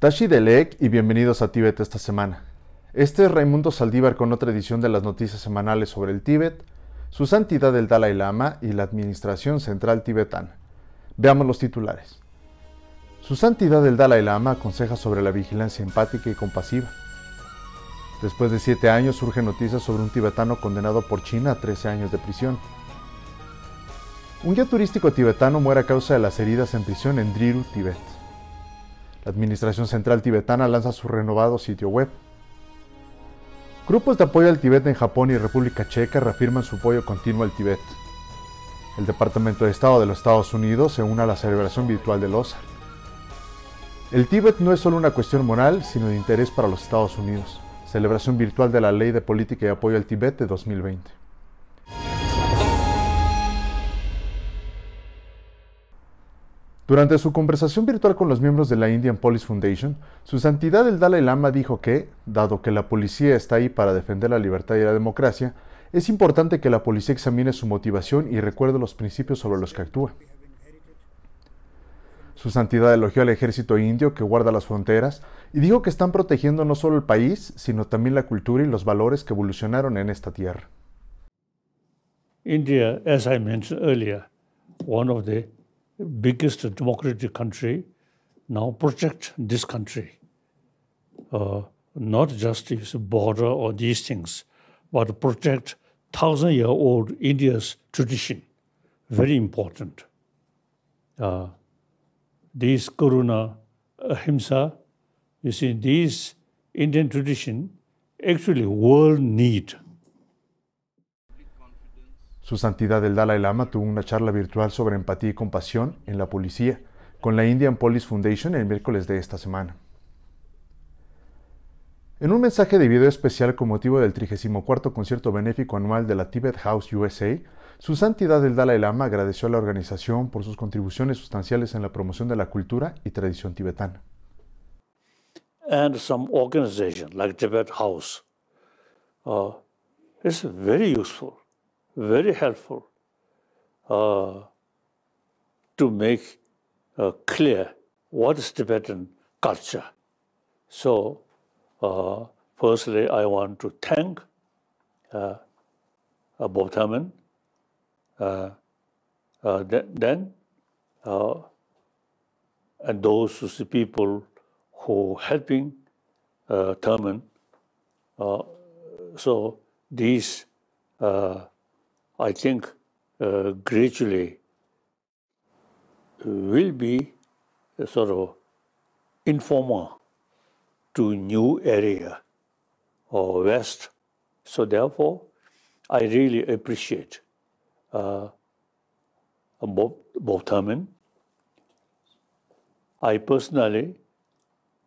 Tashi delek y bienvenidos a Tíbet esta semana. Este es Raimundo Saldívar con otra edición de las noticias semanales sobre el Tíbet, su santidad el Dalai Lama y la Administración Central Tibetana. Veamos los titulares. Su santidad el Dalai Lama aconseja sobre la vigilancia empática y compasiva. Después de siete años surgen noticias sobre un tibetano condenado por China a 13 años de prisión. Un guía turístico tibetano muere a causa de las heridas en prisión en Driru, Tibet. La Administración Central Tibetana lanza su renovado sitio web. Grupos de apoyo al Tíbet en Japón y República Checa reafirman su apoyo continuo al Tíbet. El Departamento de Estado de los Estados Unidos se une a la celebración virtual del OSAR. El Tíbet no es solo una cuestión moral, sino de interés para los Estados Unidos. Celebración virtual de la Ley de Política y Apoyo al Tíbet de 2020. Durante su conversación virtual con los miembros de la Indian Police Foundation, su santidad el Dalai Lama dijo que, dado que la policía está ahí para defender la libertad y la democracia, es importante que la policía examine su motivación y recuerde los principios sobre los que actúa. Su santidad elogió al ejército indio que guarda las fronteras y dijo que están protegiendo no solo el país, sino también la cultura y los valores que evolucionaron en esta tierra. India, as I mentioned earlier, one of the biggest democratic country now protect this country, uh, not just its border or these things, but protect thousand-year-old India's tradition. Very important. Uh, these Karuna, Ahimsa, you see, these Indian tradition actually world need. Su Santidad el Dalai Lama tuvo una charla virtual sobre empatía y compasión en la policía con la Indian Police Foundation el miércoles de esta semana. En un mensaje de video especial con motivo del 34 concierto benéfico anual de la Tibet House USA, su Santidad el Dalai Lama agradeció a la organización por sus contribuciones sustanciales en la promoción de la cultura y tradición tibetana. And some organization like Tibet House uh, is very useful. very helpful uh, to make uh, clear what is Tibetan culture. So, uh, firstly, I want to thank uh, uh Botaman. Uh, uh, Th then, and those people who helping uh, Thurman. so these I think uh, gradually uh, will be a sort of informer to new area or West. So therefore, I really appreciate uh, Bob, Bob Thurman. I personally,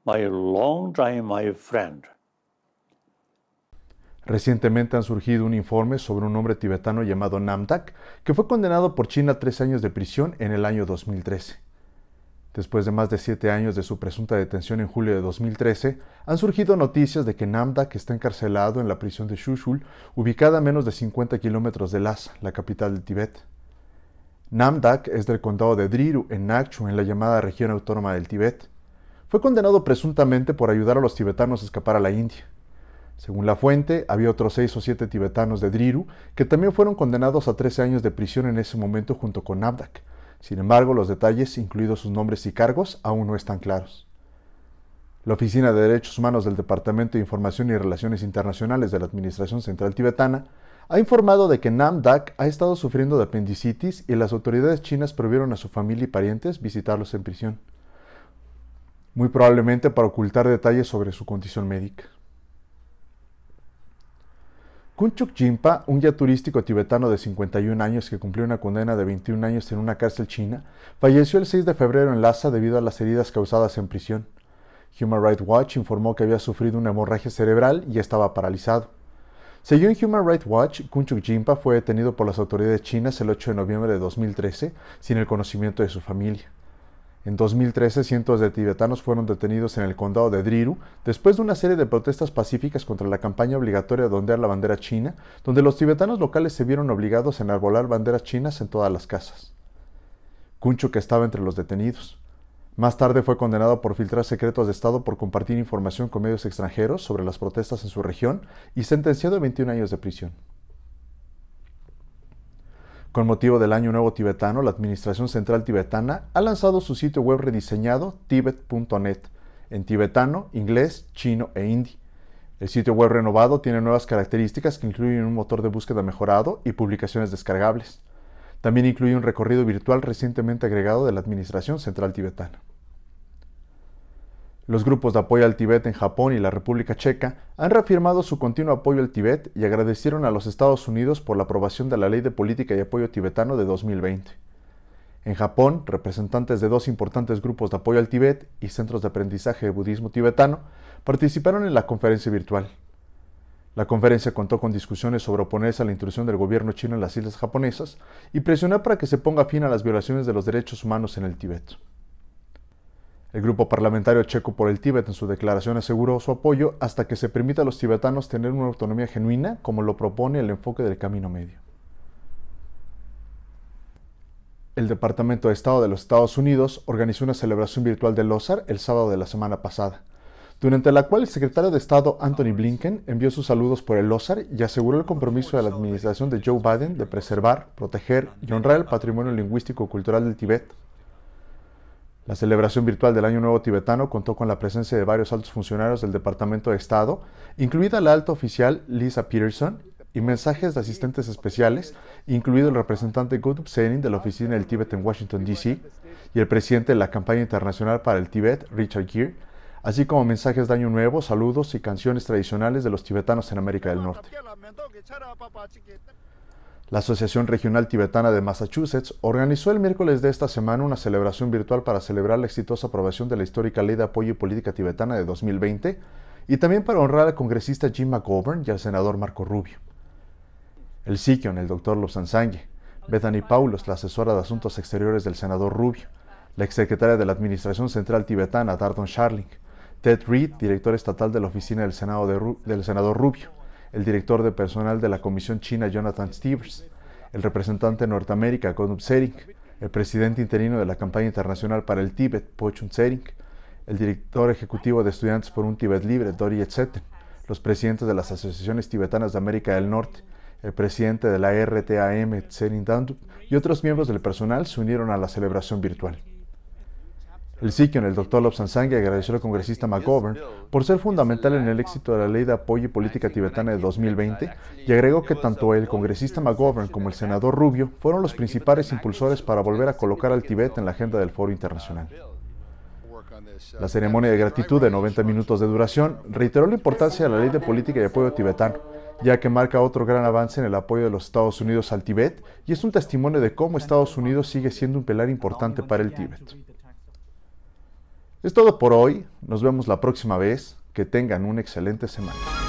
my long time, my friend, Recientemente han surgido un informe sobre un hombre tibetano llamado Namdak que fue condenado por China a tres años de prisión en el año 2013. Después de más de siete años de su presunta detención en julio de 2013, han surgido noticias de que Namdak está encarcelado en la prisión de Shushul, ubicada a menos de 50 kilómetros de Lhasa, la capital del Tibet. Namdak es del condado de Driru, en Nakchu, en la llamada región autónoma del Tibet. Fue condenado presuntamente por ayudar a los tibetanos a escapar a la India. Según la fuente, había otros seis o siete tibetanos de Driru que también fueron condenados a 13 años de prisión en ese momento junto con Namdak. Sin embargo, los detalles, incluidos sus nombres y cargos, aún no están claros. La Oficina de Derechos Humanos del Departamento de Información y Relaciones Internacionales de la Administración Central Tibetana ha informado de que Namdak ha estado sufriendo de apendicitis y las autoridades chinas prohibieron a su familia y parientes visitarlos en prisión, muy probablemente para ocultar detalles sobre su condición médica. Kunchuk Jinpa, un ya turístico tibetano de 51 años que cumplió una condena de 21 años en una cárcel china, falleció el 6 de febrero en Lhasa debido a las heridas causadas en prisión. Human Rights Watch informó que había sufrido una hemorragia cerebral y estaba paralizado. Según Human Rights Watch, Kunchuk Jinpa fue detenido por las autoridades chinas el 8 de noviembre de 2013 sin el conocimiento de su familia. En 2013, cientos de tibetanos fueron detenidos en el condado de Driru después de una serie de protestas pacíficas contra la campaña obligatoria de ondear la bandera china, donde los tibetanos locales se vieron obligados a enarbolar banderas chinas en todas las casas. que estaba entre los detenidos. Más tarde fue condenado por filtrar secretos de Estado por compartir información con medios extranjeros sobre las protestas en su región y sentenciado a 21 años de prisión. Con motivo del Año Nuevo Tibetano, la Administración Central Tibetana ha lanzado su sitio web rediseñado tibet.net en tibetano, inglés, chino e hindi. El sitio web renovado tiene nuevas características que incluyen un motor de búsqueda mejorado y publicaciones descargables. También incluye un recorrido virtual recientemente agregado de la Administración Central Tibetana. Los grupos de apoyo al Tíbet en Japón y la República Checa han reafirmado su continuo apoyo al Tíbet y agradecieron a los Estados Unidos por la aprobación de la Ley de Política y Apoyo Tibetano de 2020. En Japón, representantes de dos importantes grupos de apoyo al Tíbet y centros de aprendizaje de budismo tibetano participaron en la conferencia virtual. La conferencia contó con discusiones sobre oponerse a la intrusión del gobierno chino en las islas japonesas y presionar para que se ponga fin a las violaciones de los derechos humanos en el Tíbet. El grupo parlamentario checo por el Tíbet en su declaración aseguró su apoyo hasta que se permita a los tibetanos tener una autonomía genuina, como lo propone el enfoque del Camino Medio. El Departamento de Estado de los Estados Unidos organizó una celebración virtual del Losar el sábado de la semana pasada, durante la cual el secretario de Estado Anthony Blinken envió sus saludos por el Losar y aseguró el compromiso de la administración de Joe Biden de preservar, proteger y honrar el patrimonio lingüístico-cultural y del Tíbet la celebración virtual del Año Nuevo tibetano contó con la presencia de varios altos funcionarios del Departamento de Estado, incluida la alta oficial Lisa Peterson, y mensajes de asistentes especiales, incluido el representante Goodub Senin de la Oficina del Tíbet en Washington, D.C., y el presidente de la campaña internacional para el Tíbet, Richard Gere, así como mensajes de Año Nuevo, saludos y canciones tradicionales de los tibetanos en América del Norte. La Asociación Regional Tibetana de Massachusetts organizó el miércoles de esta semana una celebración virtual para celebrar la exitosa aprobación de la histórica Ley de Apoyo y Política Tibetana de 2020 y también para honrar al congresista Jim McGovern y al senador Marco Rubio. El Sikion, el doctor Lobsansange, Bethany Paulos, la asesora de Asuntos Exteriores del senador Rubio, la exsecretaria de la Administración Central Tibetana, Dardon Sharling, Ted Reed, director estatal de la Oficina del, Senado del senador Rubio, el director de personal de la Comisión China Jonathan Stevens, el representante de Norteamérica con el presidente interino de la campaña internacional para el Tíbet Pochun Sering, el director ejecutivo de Estudiantes por un Tíbet Libre Dori Etzeten, los presidentes de las asociaciones tibetanas de América del Norte, el presidente de la RTAM Tsering y otros miembros del personal se unieron a la celebración virtual. El en el doctor Sangye agradeció al congresista McGovern por ser fundamental en el éxito de la Ley de Apoyo y Política Tibetana de 2020 y agregó que tanto el congresista McGovern como el senador Rubio fueron los principales impulsores para volver a colocar al Tibet en la agenda del foro internacional. La ceremonia de gratitud de 90 minutos de duración reiteró la importancia de la Ley de Política y Apoyo Tibetano, ya que marca otro gran avance en el apoyo de los Estados Unidos al Tibet y es un testimonio de cómo Estados Unidos sigue siendo un pilar importante para el Tíbet. Es todo por hoy. Nos vemos la próxima vez. Que tengan una excelente semana.